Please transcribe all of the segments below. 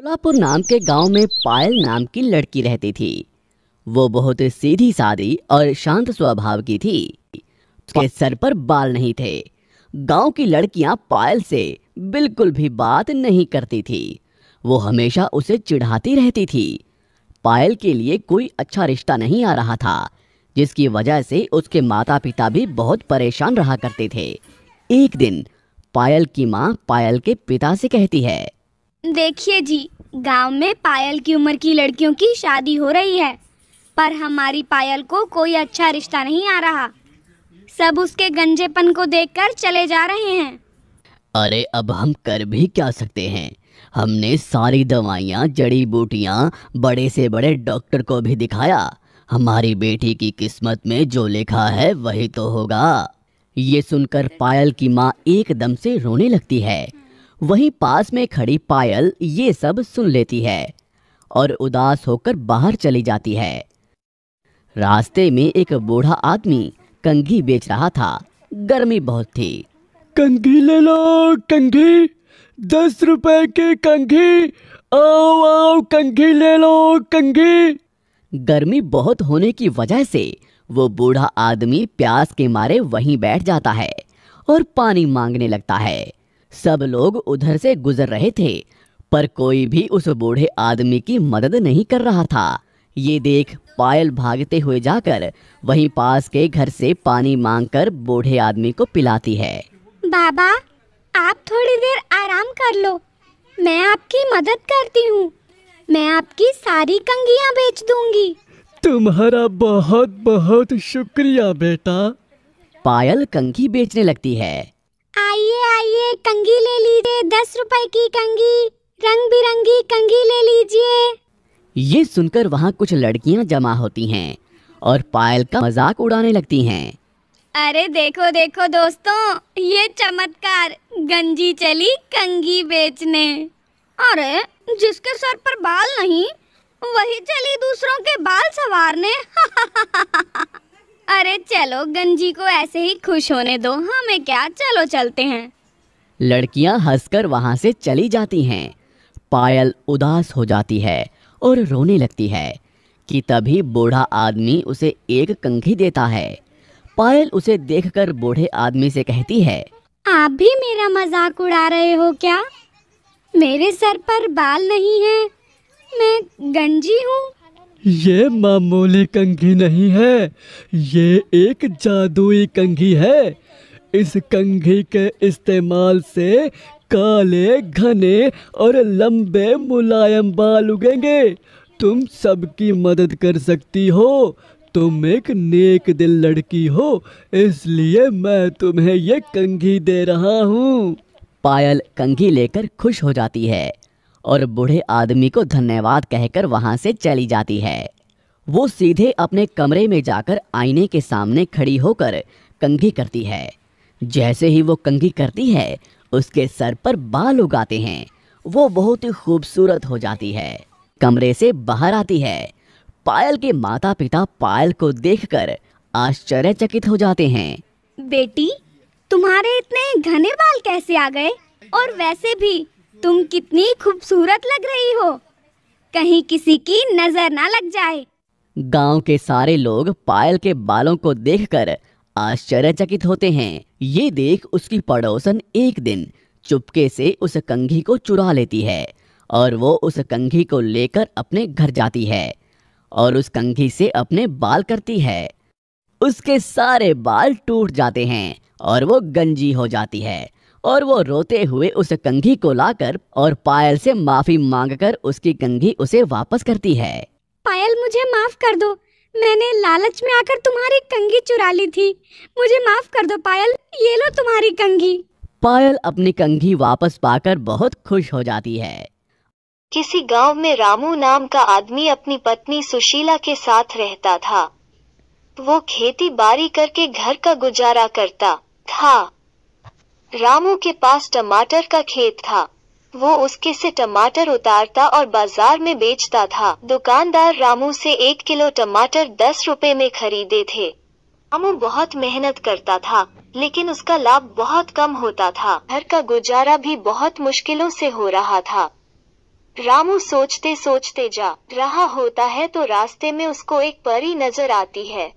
सोलापुर नाम के गांव में पायल नाम की लड़की रहती थी वो बहुत सीधी सादी और शांत स्वभाव की थी उसके सर पर बाल नहीं थे गांव की लड़कियां पायल से बिल्कुल भी बात नहीं करती थी वो हमेशा उसे चिढ़ाती रहती थी पायल के लिए कोई अच्छा रिश्ता नहीं आ रहा था जिसकी वजह से उसके माता पिता भी बहुत परेशान रहा करते थे एक दिन पायल की माँ पायल के पिता से कहती है देखिए जी गांव में पायल की उम्र की लड़कियों की शादी हो रही है पर हमारी पायल को कोई अच्छा रिश्ता नहीं आ रहा सब उसके गंजेपन को देखकर चले जा रहे हैं अरे अब हम कर भी क्या सकते हैं हमने सारी दवाइयाँ जड़ी बूटियाँ बड़े से बड़े डॉक्टर को भी दिखाया हमारी बेटी की किस्मत में जो लिखा है वही तो होगा ये सुनकर पायल की माँ एकदम से रोने लगती है वहीं पास में खड़ी पायल ये सब सुन लेती है और उदास होकर बाहर चली जाती है रास्ते में एक बूढ़ा आदमी कंघी बेच रहा था गर्मी बहुत थी कंघी ले लो कंघी दस रुपए की कंघी आओ आओ कंघी ले लो कंघी गर्मी बहुत होने की वजह से वो बूढ़ा आदमी प्यास के मारे वहीं बैठ जाता है और पानी मांगने लगता है सब लोग उधर से गुजर रहे थे पर कोई भी उस बूढ़े आदमी की मदद नहीं कर रहा था ये देख पायल भागते हुए जाकर वहीं पास के घर से पानी मांगकर बूढ़े आदमी को पिलाती है बाबा आप थोड़ी देर आराम कर लो मैं आपकी मदद करती हूँ मैं आपकी सारी कंगिया बेच दूंगी तुम्हारा बहुत बहुत शुक्रिया बेटा पायल कंघी बेचने लगती है एक कंगी ले लीजिए दस रुपए की कंगी रंग बिरंगी कंगी ले लीजिए ये सुनकर वहाँ कुछ लड़कियाँ जमा होती हैं और पायल का मजाक उड़ाने लगती हैं अरे देखो देखो दोस्तों ये चमत्कार गंजी चली कंगी बेचने अरे जिसके सर पर बाल नहीं वही चली दूसरों के बाल सवारने अरे चलो गंजी को ऐसे ही खुश होने दो हमें क्या चलो चलते हैं लड़कियां हंसकर वहां से चली जाती हैं पायल उदास हो जाती है और रोने लगती है कि तभी बूढ़ा आदमी उसे एक कंघी देता है पायल उसे देखकर बूढ़े आदमी से कहती है आप भी मेरा मजाक उड़ा रहे हो क्या मेरे सर पर बाल नहीं है मैं गंजी हूँ ये मामूली कंघी नहीं है ये एक जादुई कंघी है इस कंघी के इस्तेमाल से काले घने और लंबे मुलायम बाल उगेंगे तुम सबकी मदद कर सकती हो तुम एक नेक दिल लड़की हो इसलिए मैं तुम्हें ये कंघी दे रहा हूँ पायल कंघी लेकर खुश हो जाती है और बूढ़े आदमी को धन्यवाद कहकर वहाँ से चली जाती है वो सीधे अपने कमरे में जाकर आईने के सामने खड़ी होकर कंघी करती है जैसे ही वो कंघी करती है उसके सर पर बाल उगाते हैं वो बहुत ही खूबसूरत हो जाती है कमरे से बाहर आती है पायल के माता पिता पायल को देखकर आश्चर्यचकित हो जाते हैं बेटी तुम्हारे इतने घने बाल कैसे आ गए और वैसे भी तुम कितनी खूबसूरत लग रही हो कहीं किसी की नजर ना लग जाए गांव के सारे लोग पायल के बालों को देखकर आश्चर्यचकित होते हैं ये देख उसकी पड़ोसन एक दिन चुपके से उस कंघी को चुरा लेती है और वो उस कंघी को लेकर अपने घर जाती है और उस कंघी से अपने बाल करती है उसके सारे बाल टूट जाते हैं और वो गंजी हो जाती है और वो रोते हुए उस कंघी को लाकर और पायल से माफी मांगकर उसकी कंघी उसे वापस करती है पायल मुझे माफ कर दो मैंने लालच में आकर तुम्हारी कंघी चुरा ली थी मुझे माफ कर दो पायल ये लो तुम्हारी कंघी पायल अपनी कंघी वापस पाकर बहुत खुश हो जाती है किसी गांव में रामू नाम का आदमी अपनी पत्नी सुशीला के साथ रहता था वो खेती बाड़ी करके घर का गुजारा करता था रामू के पास टमाटर का खेत था वो उसके से टमाटर उतारता और बाजार में बेचता था दुकानदार रामू से एक किलो टमाटर दस रुपए में खरीदे थे रामू बहुत मेहनत करता था लेकिन उसका लाभ बहुत कम होता था घर का गुजारा भी बहुत मुश्किलों से हो रहा था रामू सोचते सोचते जा रहा होता है तो रास्ते में उसको एक परी नजर आती है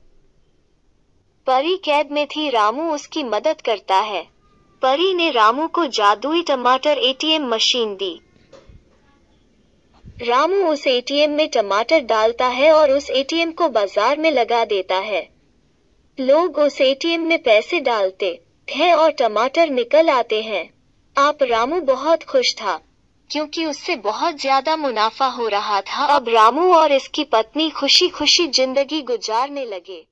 परी कैद में थी रामू उसकी मदद करता है परी ने रामू को जादुई टमाटर एटीएम मशीन दी रामू उस एटीएम में टमाटर डालता है और उस एटीएम को बाजार में लगा देता है लोग उस एटीएम में पैसे डालते हैं और टमाटर निकल आते हैं आप रामू बहुत खुश था क्योंकि उससे बहुत ज्यादा मुनाफा हो रहा था अब रामू और इसकी पत्नी खुशी खुशी जिंदगी गुजारने लगे